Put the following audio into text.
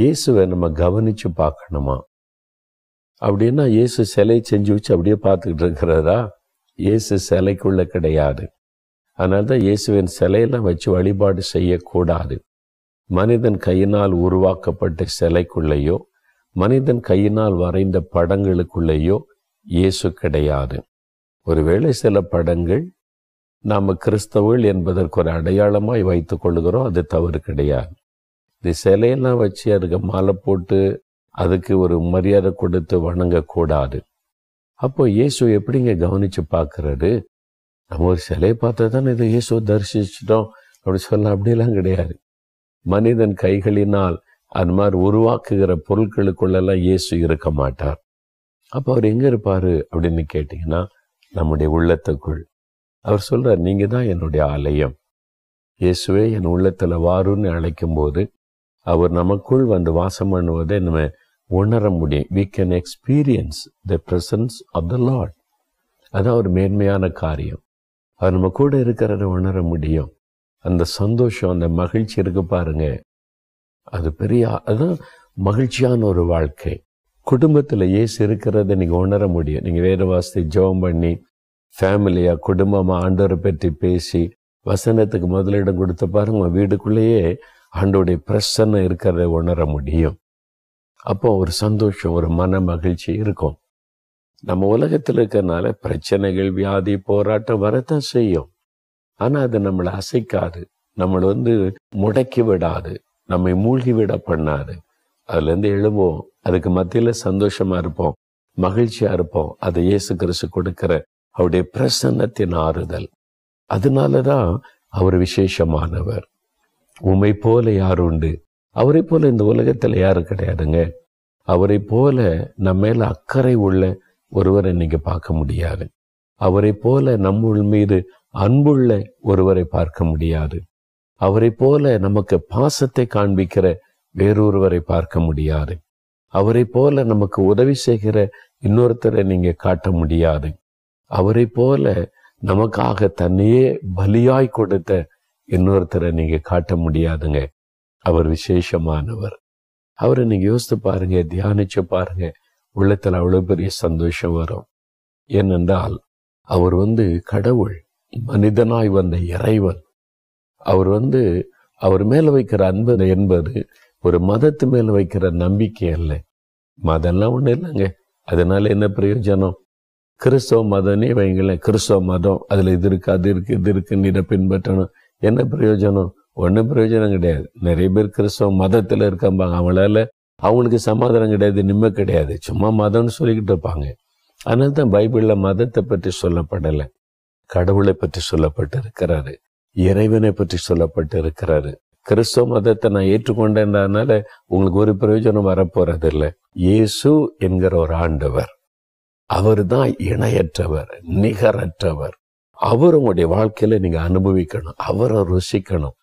இயேசுவை நம்ம கவனித்து பார்க்கணுமா அப்படின்னா இயேசு சிலை செஞ்சு வச்சு அப்படியே பார்த்துக்கிட்டு இருக்கிறதா இயேசு சிலைக்குள்ளே கிடையாது அதனால தான் இயேசுவின் சிலையெல்லாம் வச்சு வழிபாடு செய்யக்கூடாது மனிதன் கையினால் உருவாக்கப்பட்ட சிலைக்குள்ளேயோ மனிதன் கையினால் வரைந்த படங்களுக்குள்ளேயோ இயேசு கிடையாது ஒருவேளை சில படங்கள் நாம் கிறிஸ்தவர்கள் என்பதற்கு ஒரு அடையாளமாய் வைத்துக் கொள்கிறோம் அது தவறு கிடையாது இந்த சிலையெல்லாம் வச்சு அதுக்கு மாலை போட்டு அதுக்கு ஒரு மரியாதை கொடுத்து வணங்கக்கூடாது அப்போ இயேசு எப்படிங்க கவனித்து பார்க்குறாரு நம்ம ஒரு சிலையை பார்த்தா தானே இதை இயேசு தரிசிச்சிட்டோம் அப்படி சொல்ல அப்படிலாம் கிடையாது மனிதன் கைகளினால் அது மாதிரி உருவாக்குகிற பொருட்களுக்குள்ளெல்லாம் இயேசு இருக்க மாட்டார் அப்போ அவர் எங்கே இருப்பார் அப்படின்னு கேட்டிங்கன்னா நம்முடைய உள்ளத்துக்குள் அவர் சொல்கிறார் நீங்கள் தான் என்னுடைய ஆலயம் இயேசுவே என் உள்ளத்தில் வாருன்னு அழைக்கும்போது அவர் நமக்குள் வந்து வாசம் பண்ணுவதை நம்ம உணர முடியும் we can experience the presence of the lord அதான் ஒரு மேன்மையான காரியம் அவர் நம்ம கூட இருக்கிறத உணர முடியும் அந்த சந்தோஷம் அந்த மகிழ்ச்சி இருக்கு பாருங்க அது பெரிய அதுதான் மகிழ்ச்சியான ஒரு வாழ்க்கை குடும்பத்தில் ஏசு இருக்கிறத நீங்கள் உணர முடியும் நீங்கள் வேறு வாசத்தை ஜெபம் பண்ணி ஃபேமிலியாக குடும்பமாக ஆண்டவரை பற்றி பேசி வசனத்துக்கு முதலிடம் கொடுத்த பாருங்க வீடுக்குள்ளேயே ஆண்டோடைய பிரசன்னம் இருக்கிறத உணர முடியும் அப்போ ஒரு சந்தோஷம் ஒரு மன மகிழ்ச்சி இருக்கும் நம்ம உலகத்தில் இருக்கிறனால பிரச்சனைகள் வியாதி போராட்டம் வரத்தான் செய்யும் ஆனால் அது நம்மளை அசைக்காது நம்மளை வந்து முடக்கி விடாது நம்மை மூழ்கி விட பண்ணாது அதுலேருந்து எழுவோம் அதுக்கு மத்தியில் சந்தோஷமாக இருப்போம் மகிழ்ச்சியாக இருப்போம் அதை இயேசு கிறிஸ்து கொடுக்கிற அவருடைய பிரசன்னத்தின் ஆறுதல் அதனால தான் அவர் விசேஷமானவர் உண்மை போல யார் உண்டு அவரை போல இந்த உலகத்தில் யாரும் கிடையாதுங்க அவரை போல நம்ம மேல அக்கறை உள்ள ஒருவரை நீங்க பார்க்க முடியாது அவரை போல நம்ம மீது அன்புள்ள ஒருவரை பார்க்க முடியாது அவரை போல நமக்கு பாசத்தை காண்பிக்கிற வேறொருவரை பார்க்க முடியாது அவரை போல நமக்கு உதவி செய்கிற இன்னொருத்தரை நீங்க காட்ட முடியாது அவரை போல நமக்காக தன்னையே பலியாய் கொடுத்த இன்னொருத்தரை நீங்கள் காட்ட முடியாதுங்க அவர் விசேஷமானவர் அவரை நீங்கள் யோசித்து பாருங்க தியானிச்சு பாருங்க உள்ளத்தில் அவ்வளோ பெரிய சந்தோஷம் வரும் ஏனென்றால் அவர் வந்து கடவுள் மனிதனாய் வந்த இறைவன் அவர் வந்து அவர் மேலே வைக்கிற அன்பு என்பது ஒரு மதத்து மேலே வைக்கிற நம்பிக்கை அல்ல மதம்லாம் ஒன்றும் இல்லைங்க அதனால என்ன பிரயோஜனம் கிறிஸ்தவ மதம்னே வைங்களேன் கிறிஸ்தவ மதம் அதில் இது இருக்கு அது இருக்கு இது இருக்குன்னு இதை பின்பற்றணும் என்ன பிரயோஜனம் ஒன்றும் பிரயோஜனம் கிடையாது நிறைய பேர் கிறிஸ்தவ மதத்தில் இருக்கம்பாங்க அவங்களால அவங்களுக்கு சமாதானம் கிடையாது நிம்ம கிடையாது சும்மா மதம்னு சொல்லிக்கிட்டு இருப்பாங்க அதனால தான் பைபிளில் மதத்தை பற்றி சொல்லப்படலை கடவுளை பற்றி சொல்லப்பட்டு இருக்கிறாரு இறைவனை பற்றி சொல்லப்பட்டு இருக்கிறாரு கிறிஸ்தவ மதத்தை நான் ஏற்றுக்கொண்டேன்றதுனால உங்களுக்கு ஒரு பிரயோஜனம் வரப்போறது இல்லை இயேசு என்கிற ஒரு ஆண்டவர் அவர் தான் இணையற்றவர் நிகரற்றவர் அவர் உங்களுடைய வாழ்க்கையில் நீங்கள் அனுபவிக்கணும் அவரை ருசிக்கணும்